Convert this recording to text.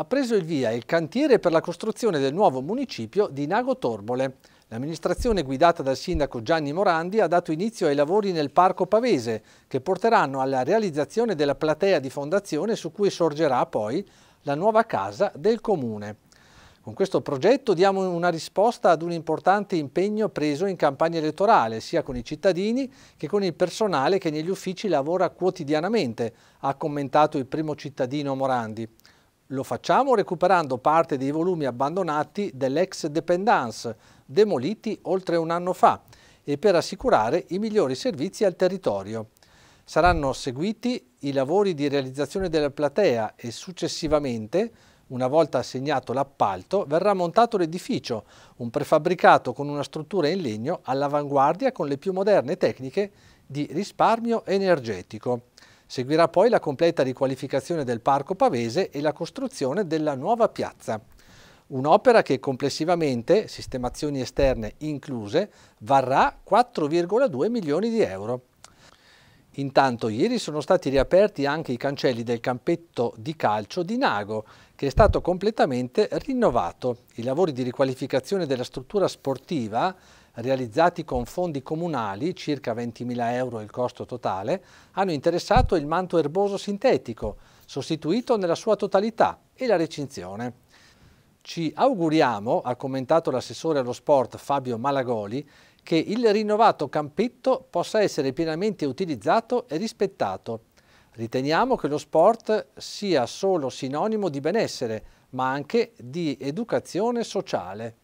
ha preso il via il cantiere per la costruzione del nuovo municipio di Nago Torbole. L'amministrazione guidata dal sindaco Gianni Morandi ha dato inizio ai lavori nel Parco Pavese, che porteranno alla realizzazione della platea di fondazione su cui sorgerà poi la nuova casa del comune. Con questo progetto diamo una risposta ad un importante impegno preso in campagna elettorale, sia con i cittadini che con il personale che negli uffici lavora quotidianamente, ha commentato il primo cittadino Morandi. Lo facciamo recuperando parte dei volumi abbandonati dell'ex dependance, demoliti oltre un anno fa, e per assicurare i migliori servizi al territorio. Saranno seguiti i lavori di realizzazione della platea e successivamente, una volta assegnato l'appalto, verrà montato l'edificio, un prefabbricato con una struttura in legno all'avanguardia con le più moderne tecniche di risparmio energetico. Seguirà poi la completa riqualificazione del parco pavese e la costruzione della nuova piazza. Un'opera che complessivamente, sistemazioni esterne incluse, varrà 4,2 milioni di euro. Intanto ieri sono stati riaperti anche i cancelli del campetto di calcio di Nago, che è stato completamente rinnovato. I lavori di riqualificazione della struttura sportiva, realizzati con fondi comunali, circa 20.000 euro il costo totale, hanno interessato il manto erboso sintetico, sostituito nella sua totalità, e la recinzione. Ci auguriamo, ha commentato l'assessore allo sport Fabio Malagoli, che il rinnovato campetto possa essere pienamente utilizzato e rispettato. Riteniamo che lo sport sia solo sinonimo di benessere, ma anche di educazione sociale.